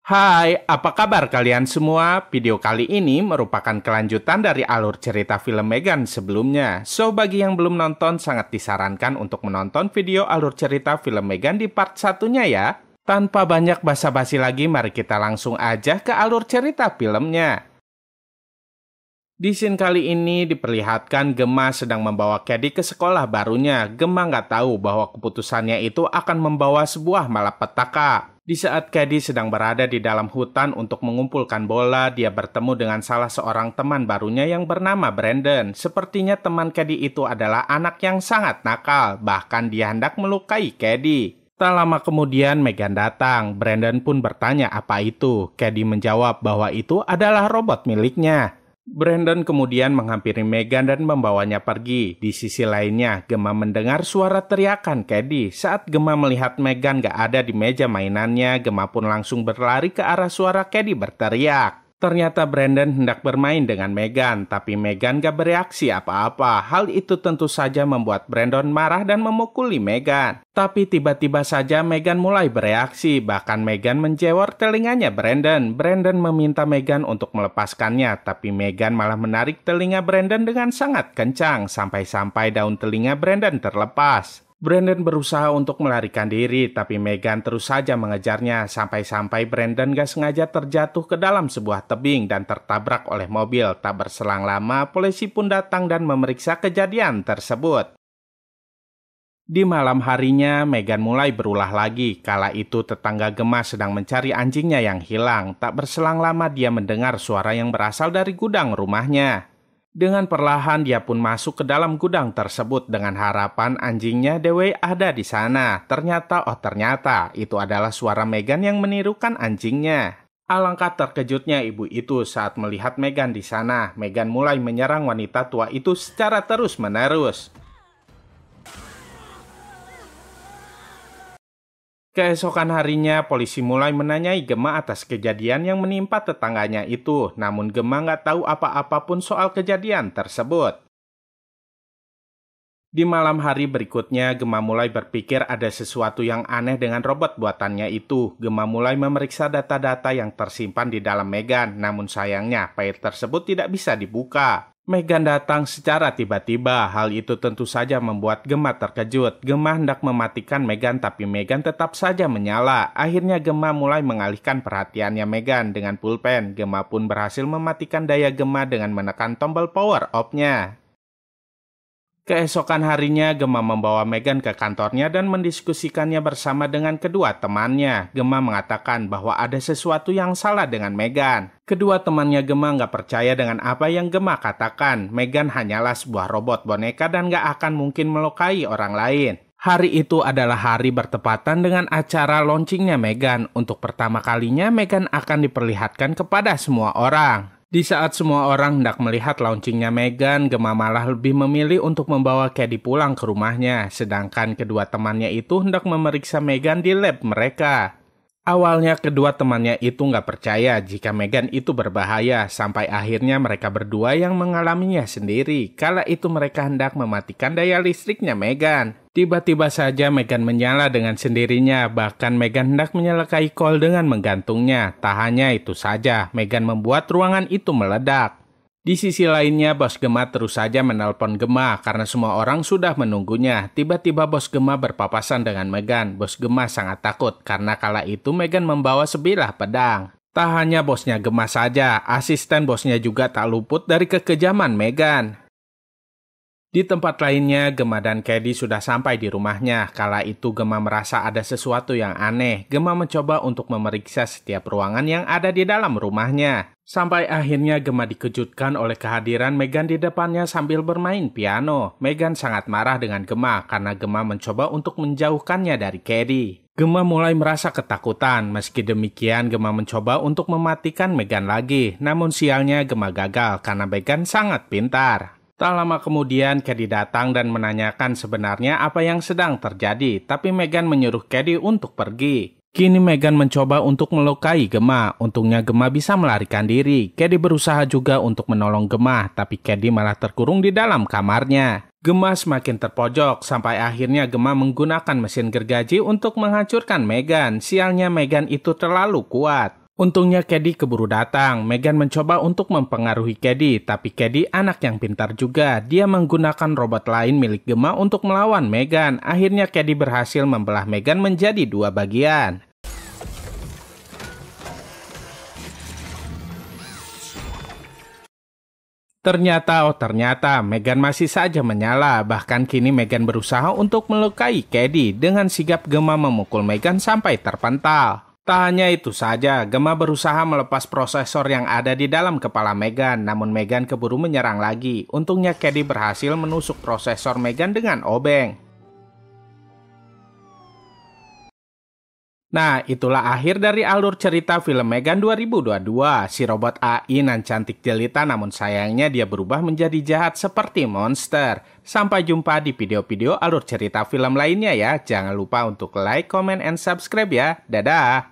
Hai, apa kabar kalian semua? Video kali ini merupakan kelanjutan dari alur cerita film Megan sebelumnya. So, bagi yang belum nonton, sangat disarankan untuk menonton video alur cerita film Megan di part satunya ya. Tanpa banyak basa-basi lagi, mari kita langsung aja ke alur cerita filmnya. Di scene kali ini diperlihatkan Gemma sedang membawa Kedi ke sekolah barunya. Gemma nggak tahu bahwa keputusannya itu akan membawa sebuah malapetaka. Di saat Kedi sedang berada di dalam hutan untuk mengumpulkan bola, dia bertemu dengan salah seorang teman barunya yang bernama Brandon. Sepertinya teman Caddy itu adalah anak yang sangat nakal, bahkan dia hendak melukai Caddy. Tak lama kemudian Megan datang, Brandon pun bertanya apa itu. Caddy menjawab bahwa itu adalah robot miliknya. Brandon kemudian menghampiri Megan dan membawanya pergi. Di sisi lainnya, Gemma mendengar suara teriakan Kedi. Saat Gemma melihat Megan gak ada di meja mainannya, Gemma pun langsung berlari ke arah suara Kedi berteriak. Ternyata Brandon hendak bermain dengan Megan, tapi Megan gak bereaksi apa-apa. Hal itu tentu saja membuat Brandon marah dan memukuli Megan. Tapi tiba-tiba saja Megan mulai bereaksi, bahkan Megan menjewer telinganya Brandon. Brandon meminta Megan untuk melepaskannya, tapi Megan malah menarik telinga Brandon dengan sangat kencang, sampai-sampai daun telinga Brandon terlepas. Brandon berusaha untuk melarikan diri, tapi Megan terus saja mengejarnya sampai-sampai Brandon gak sengaja terjatuh ke dalam sebuah tebing dan tertabrak oleh mobil. Tak berselang lama, polisi pun datang dan memeriksa kejadian tersebut. Di malam harinya, Megan mulai berulah lagi. Kala itu tetangga gemas sedang mencari anjingnya yang hilang. Tak berselang lama dia mendengar suara yang berasal dari gudang rumahnya. Dengan perlahan dia pun masuk ke dalam gudang tersebut dengan harapan anjingnya Dewi ada di sana. Ternyata oh ternyata itu adalah suara Megan yang menirukan anjingnya. Alangkah terkejutnya ibu itu saat melihat Megan di sana. Megan mulai menyerang wanita tua itu secara terus-menerus. Keesokan harinya, polisi mulai menanyai Gema atas kejadian yang menimpa tetangganya itu, namun Gema nggak tahu apa apapun soal kejadian tersebut. Di malam hari berikutnya, Gema mulai berpikir ada sesuatu yang aneh dengan robot buatannya itu. Gema mulai memeriksa data-data yang tersimpan di dalam Megan, namun sayangnya file tersebut tidak bisa dibuka. Megan datang secara tiba-tiba. Hal itu tentu saja membuat Gemma terkejut. Gemma hendak mematikan Megan tapi Megan tetap saja menyala. Akhirnya Gemma mulai mengalihkan perhatiannya Megan dengan pulpen. Gemma pun berhasil mematikan daya Gemma dengan menekan tombol power off-nya. Keesokan harinya, Gemma membawa Megan ke kantornya dan mendiskusikannya bersama dengan kedua temannya. Gemma mengatakan bahwa ada sesuatu yang salah dengan Megan. Kedua temannya Gemma nggak percaya dengan apa yang Gemma katakan. Megan hanyalah sebuah robot boneka dan nggak akan mungkin melukai orang lain. Hari itu adalah hari bertepatan dengan acara launchingnya Megan. Untuk pertama kalinya, Megan akan diperlihatkan kepada semua orang. Di saat semua orang hendak melihat launchingnya Megan, Gemma malah lebih memilih untuk membawa Kedi pulang ke rumahnya, sedangkan kedua temannya itu hendak memeriksa Megan di lab mereka. Awalnya kedua temannya itu nggak percaya jika Megan itu berbahaya, sampai akhirnya mereka berdua yang mengalaminya sendiri. Kala itu mereka hendak mematikan daya listriknya Megan. Tiba-tiba saja Megan menyala dengan sendirinya, bahkan Megan hendak menyalakai kol dengan menggantungnya. Tak hanya itu saja, Megan membuat ruangan itu meledak. Di sisi lainnya, Bos Gema terus saja menelpon Gema karena semua orang sudah menunggunya. Tiba-tiba Bos Gema berpapasan dengan Megan. Bos Gema sangat takut karena kala itu Megan membawa sebilah pedang. Tak hanya bosnya Gema saja, asisten bosnya juga tak luput dari kekejaman Megan. Di tempat lainnya, Gemma dan Kedi sudah sampai di rumahnya. Kala itu Gemma merasa ada sesuatu yang aneh. Gemma mencoba untuk memeriksa setiap ruangan yang ada di dalam rumahnya. Sampai akhirnya Gemma dikejutkan oleh kehadiran Megan di depannya sambil bermain piano. Megan sangat marah dengan Gemma karena Gemma mencoba untuk menjauhkannya dari Kedi. Gemma mulai merasa ketakutan. Meski demikian, Gemma mencoba untuk mematikan Megan lagi. Namun sialnya Gemma gagal karena Megan sangat pintar. Tak lama kemudian, Caddy datang dan menanyakan sebenarnya apa yang sedang terjadi, tapi Megan menyuruh Caddy untuk pergi. Kini Megan mencoba untuk melukai Gemma, untungnya Gemma bisa melarikan diri. Caddy berusaha juga untuk menolong Gemma, tapi Caddy malah terkurung di dalam kamarnya. Gemma semakin terpojok sampai akhirnya Gemma menggunakan mesin gergaji untuk menghancurkan Megan. Sialnya Megan itu terlalu kuat. Untungnya Kedi keburu datang. Megan mencoba untuk mempengaruhi Kedi, tapi Kedi anak yang pintar juga. Dia menggunakan robot lain milik Gemma untuk melawan Megan. Akhirnya Kedi berhasil membelah Megan menjadi dua bagian. Ternyata, oh ternyata, Megan masih saja menyala. Bahkan kini Megan berusaha untuk melukai Kedi dengan sigap Gemma memukul Megan sampai terpental. Tak hanya itu saja, Gemma berusaha melepas prosesor yang ada di dalam kepala Megan, namun Megan keburu menyerang lagi. Untungnya Caddy berhasil menusuk prosesor Megan dengan obeng. Nah, itulah akhir dari alur cerita film Megan 2022. Si robot AI nan cantik jelita namun sayangnya dia berubah menjadi jahat seperti monster. Sampai jumpa di video-video alur cerita film lainnya ya. Jangan lupa untuk like, comment, and subscribe ya. Dadah!